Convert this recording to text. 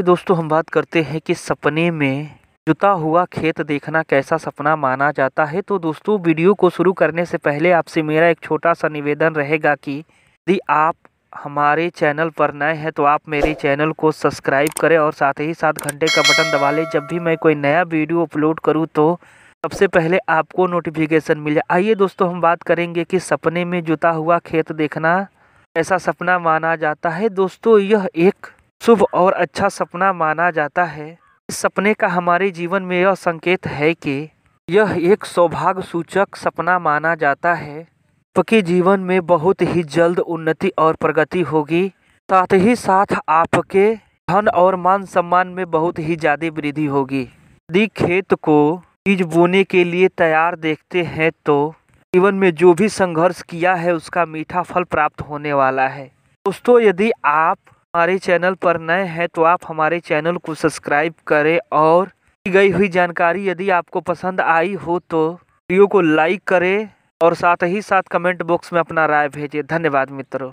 तो दोस्तों हम बात करते हैं कि सपने में जुता हुआ खेत देखना कैसा सपना माना जाता है तो दोस्तों वीडियो को शुरू करने से पहले आपसे मेरा एक छोटा सा निवेदन रहेगा कि यदि आप हमारे चैनल पर नए हैं तो आप मेरे चैनल को सब्सक्राइब करें और साथ ही साथ घंटे का बटन दबा लें जब भी मैं कोई नया वीडियो अपलोड करूँ तो सबसे पहले आपको नोटिफिकेशन मिले आइए दोस्तों हम बात करेंगे कि सपने में जुता हुआ खेत देखना ऐसा सपना माना जाता है दोस्तों यह एक शुभ और अच्छा सपना माना जाता है इस सपने का हमारे जीवन में यह संकेत है कि यह एक सौभाग्य सूचक सपना माना जाता है आपके जीवन में बहुत ही जल्द उन्नति और प्रगति होगी साथ ही साथ आपके धन और मान सम्मान में बहुत ही ज़्यादा वृद्धि होगी यदि खेत को बीज बोने के लिए तैयार देखते हैं तो जीवन में जो भी संघर्ष किया है उसका मीठा फल प्राप्त होने वाला है दोस्तों यदि आप हमारे चैनल पर नए हैं तो आप हमारे चैनल को सब्सक्राइब करें और दी गई हुई जानकारी यदि आपको पसंद आई हो तो वीडियो को लाइक करें और साथ ही साथ कमेंट बॉक्स में अपना राय भेजें धन्यवाद मित्रों